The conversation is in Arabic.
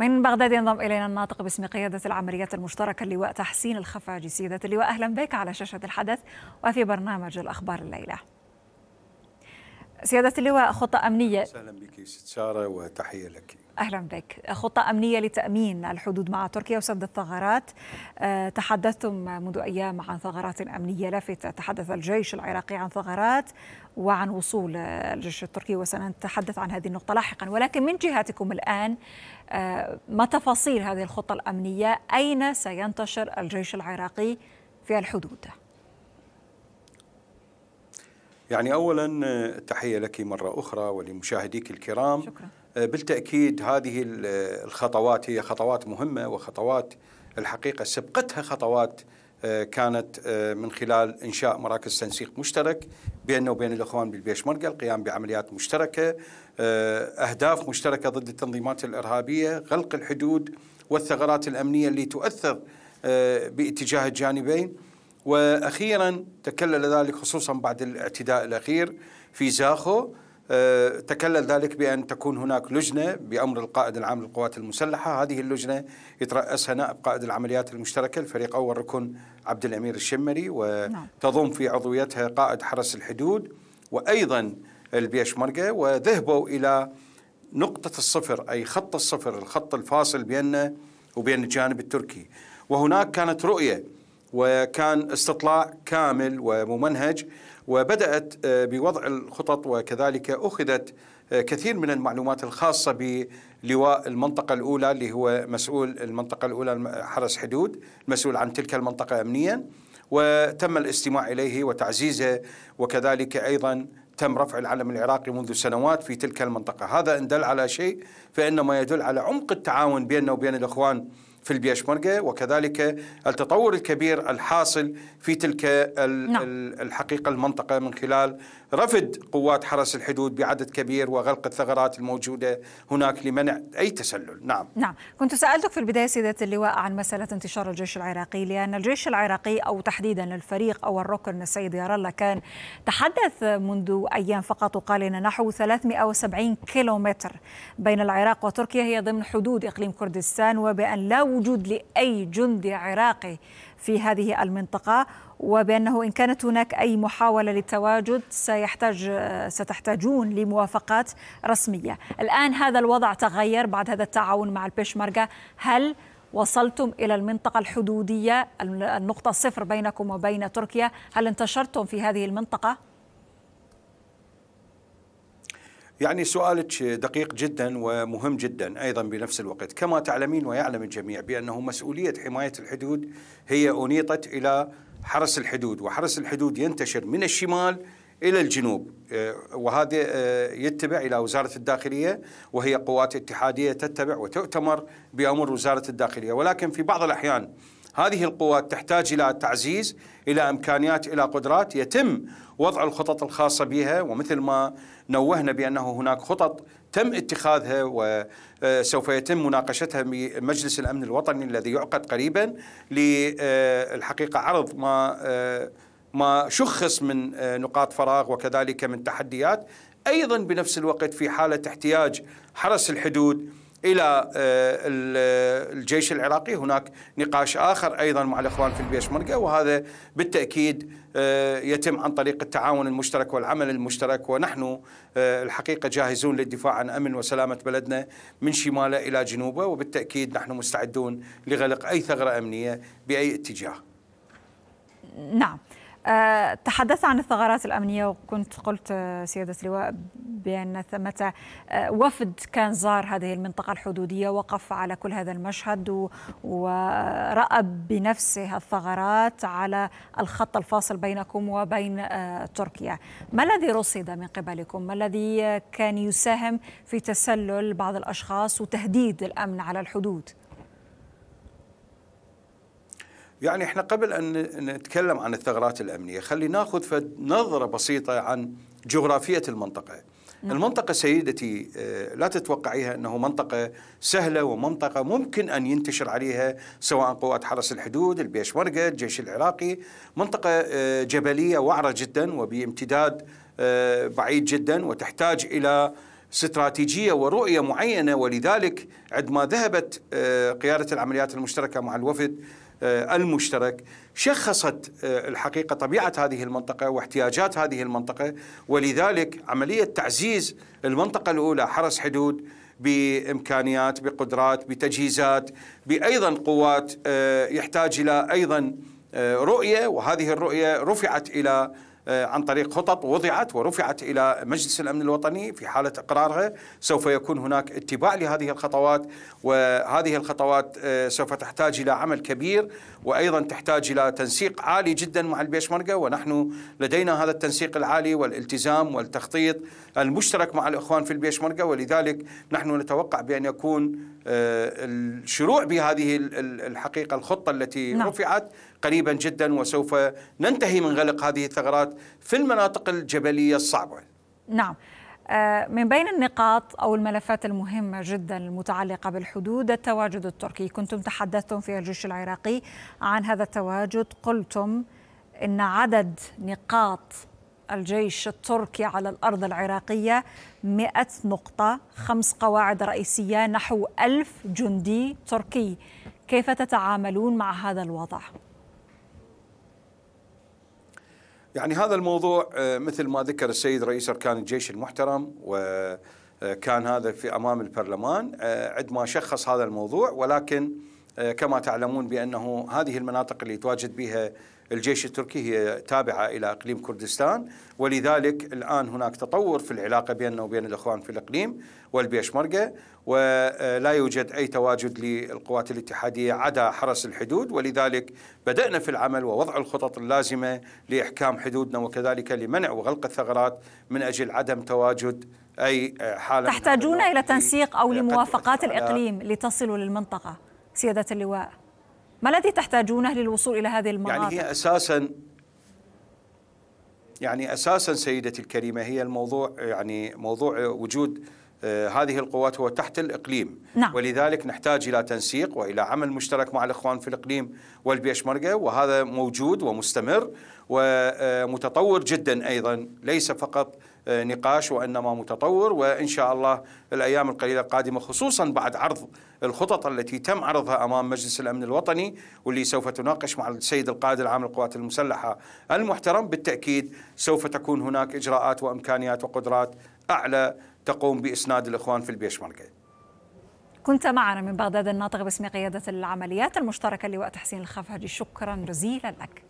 من بغداد ينضم إلينا الناطق باسم قيادة العمليات المشتركة اللواء تحسين الخفاجي سيدة اللواء أهلا بك على شاشة الحدث وفي برنامج الأخبار الليلة سيادة اللواء خطة أمنية أهلا بك ست سارة وتحية لك اهلا بك خطه امنيه لتامين الحدود مع تركيا وسد الثغرات آه، تحدثتم منذ ايام عن ثغرات امنيه لافته تحدث الجيش العراقي عن ثغرات وعن وصول الجيش التركي وسنتحدث عن هذه النقطه لاحقا ولكن من جهتكم الان آه، ما تفاصيل هذه الخطه الامنيه اين سينتشر الجيش العراقي في الحدود يعني اولا آه، تحيه لك مره اخرى ولمشاهديك الكرام شكرا. آه، بالتاكيد هذه آه، الخطوات هي خطوات مهمه وخطوات الحقيقه سبقتها خطوات آه، كانت من خلال انشاء مراكز تنسيق مشترك بيننا وبين الاخوان بالبيشمركه، القيام بعمليات مشتركه، اهداف مشتركه ضد التنظيمات الارهابيه، غلق الحدود والثغرات الامنيه اللي تؤثر باتجاه الجانبين. واخيرا تكلل ذلك خصوصا بعد الاعتداء الاخير في زاخو آه، تكلل ذلك بأن تكون هناك لجنة بأمر القائد العام للقوات المسلحة هذه اللجنة يترأسها نائب قائد العمليات المشتركة الفريق أول ركن عبد الأمير الشمري نعم. وتضم في عضويتها قائد حرس الحدود وأيضا البيشمركة وذهبوا إلى نقطة الصفر أي خط الصفر الخط الفاصل بيننا وبين الجانب التركي وهناك كانت رؤية وكان استطلاع كامل وممنهج وبدات آه، بوضع الخطط وكذلك اخذت آه، كثير من المعلومات الخاصه بلواء المنطقه الاولى اللي هو مسؤول المنطقه الاولى حرس حدود المسؤول عن تلك المنطقه امنيا وتم الاستماع اليه وتعزيزه وكذلك ايضا تم رفع العلم العراقي منذ سنوات في تلك المنطقه، هذا ان دل على شيء فانما يدل على عمق التعاون بيننا وبين الاخوان في البيشمركة وكذلك التطور الكبير الحاصل في تلك نعم. الحقيقة المنطقة من خلال رفض قوات حرس الحدود بعدد كبير وغلق الثغرات الموجودة هناك لمنع أي تسلل نعم نعم كنت سألتك في البداية سيدة اللواء عن مسألة انتشار الجيش العراقي لأن الجيش العراقي أو تحديدا الفريق أو الركن السيد يار الله كان تحدث منذ أيام فقط وقال إن نحو 370 كيلومتر بين العراق وتركيا هي ضمن حدود إقليم كردستان وبأن لا وجود لأي جندي عراقي في هذه المنطقة وبأنه إن كانت هناك أي محاولة للتواجد سيحتاج ستحتاجون لموافقات رسمية الآن هذا الوضع تغير بعد هذا التعاون مع البشمركة هل وصلتم إلى المنطقة الحدودية النقطة صفر بينكم وبين تركيا هل انتشرتم في هذه المنطقة؟ يعني سؤالك دقيق جدا ومهم جدا ايضا بنفس الوقت، كما تعلمين ويعلم الجميع بانه مسؤوليه حمايه الحدود هي انيطت الى حرس الحدود، وحرس الحدود ينتشر من الشمال الى الجنوب آه، وهذا آه، يتبع الى وزاره الداخليه وهي قوات اتحاديه تتبع وتؤتمر بامر وزاره الداخليه، ولكن في بعض الاحيان هذه القوات تحتاج إلى تعزيز إلى إمكانيات إلى قدرات يتم وضع الخطط الخاصة بها ومثل ما نوهنا بأنه هناك خطط تم اتخاذها وسوف آه، يتم مناقشتها بمجلس الأمن الوطني الذي يعقد قريبا للحقيقة آه، عرض ما آه، ما شخص من نقاط فراغ وكذلك من تحديات أيضا بنفس الوقت في حالة احتياج حرس الحدود الى آه، آه، الجيش العراقي هناك نقاش اخر ايضا مع الاخوان في البيشمركه وهذا بالتاكيد آه، يتم عن طريق التعاون المشترك والعمل المشترك ونحن الحقيقه جاهزون للدفاع عن امن وسلامه بلدنا من شماله الى جنوبه وبالتاكيد نحن مستعدون لغلق اي ثغره امنيه باي اتجاه. نعم آه، تحدثت عن الثغرات الأمنية وكنت قلت آه، سيادة اللواء بأن ثمة آه، وفد كان زار هذه المنطقة الحدودية وقف على كل هذا المشهد ورأى بنفسه الثغرات على الخط الفاصل بينكم وبين تركيا ما الذي رصد من قبلكم؟ ما الذي كان يساهم في تسلل بعض الأشخاص وتهديد الأمن على الحدود؟ يعني احنا قبل ان نتكلم عن الثغرات الامنيه خلي ناخذ فد نظره بسيطه عن جغرافيه المنطقه. نعم. المنطقه سيدتي آه، لا تتوقعيها انه منطقه سهله ومنطقه ممكن ان ينتشر عليها سواء قوات حرس الحدود، البيشمركه، الجيش العراقي، منطقه آه، جبليه وعره جدا وبامتداد آه، بعيد جدا وتحتاج الى استراتيجية ورؤية معينة ولذلك عندما ذهبت قيادة العمليات المشتركة مع الوفد آه، المشترك شخصت آه، الحقيقة طبيعة هذه المنطقة واحتياجات هذه المنطقة ولذلك عملية تعزيز المنطقة الأولى حرس حدود بإمكانيات بقدرات بتجهيزات بأيضا قوات آه، يحتاج إلى أيضا رؤية وهذه الرؤية رفعت إلى آه، عن طريق خطط وضعت ورفعت الى مجلس الامن الوطني في حاله اقرارها سوف يكون هناك اتباع لهذه الخطوات وهذه الخطوات آه، سوف تحتاج الى عمل كبير وايضا تحتاج الى تنسيق عالي جدا مع البيشمركه ونحن لدينا هذا التنسيق العالي والالتزام والتخطيط المشترك مع الاخوان في البيشمركه ولذلك نحن نتوقع بان يكون آه، الشروع بهذه الحقيقه الخطه التي نعم. رفعت قريبا جدا وسوف ننتهي من غلق هذه الثغرات السيارات في المناطق الجبلية الصعبة نعم آه، من بين النقاط أو الملفات المهمة جدا المتعلقة بالحدود التواجد التركي كنتم تحدثتم في الجيش العراقي عن هذا التواجد قلتم أن عدد نقاط الجيش التركي على الأرض العراقية 100 نقطة خمس قواعد رئيسية نحو ألف جندي تركي كيف تتعاملون مع هذا الوضع؟ يعني هذا الموضوع آه، مثل ما ذكر السيد رئيس أركان الجيش المحترم وكان آه، هذا في أمام البرلمان آه، عندما شخص هذا الموضوع ولكن كما تعلمون بأنه هذه المناطق اللي تواجد بها الجيش التركي هي تابعة إلى إقليم كردستان ولذلك الآن هناك تطور في العلاقة بيننا وبين الإخوان في الإقليم والبيشمركة ولا آه، يوجد أي تواجد للقوات الاتحادية عدا حرس الحدود ولذلك بدأنا في العمل ووضع الخطط اللازمة لإحكام حدودنا وكذلك لمنع وغلق الثغرات من أجل عدم تواجد أي آه، حالة تحتاجون إلى تنسيق أو لموافقات الإقليم لتصلوا للمنطقة سيادة اللواء ما الذي تحتاجونه للوصول إلى هذه المناطق؟ يعني هي أساساً يعني أساساً سيدتي الكريمة هي الموضوع يعني موضوع وجود آه، هذه القوات هو تحت الإقليم نعم. ولذلك نحتاج إلى تنسيق وإلى عمل مشترك مع الإخوان في الإقليم والبيشمركة وهذا موجود ومستمر ومتطور آه، جدا أيضا ليس فقط آه، نقاش وإنما متطور وإن شاء الله الأيام القليلة القادمة خصوصا بعد عرض الخطط التي تم عرضها أمام مجلس الأمن الوطني واللي سوف تناقش مع السيد القائد العام للقوات المسلحة المحترم بالتأكيد سوف تكون هناك إجراءات وإمكانيات وقدرات أعلى تقوم بإسناد الإخوان في البيشمركة كنت معنا من بغداد الناطق باسم قيادة العمليات المشتركة اللواء تحسين الخفهجي شكرا جزيلا لك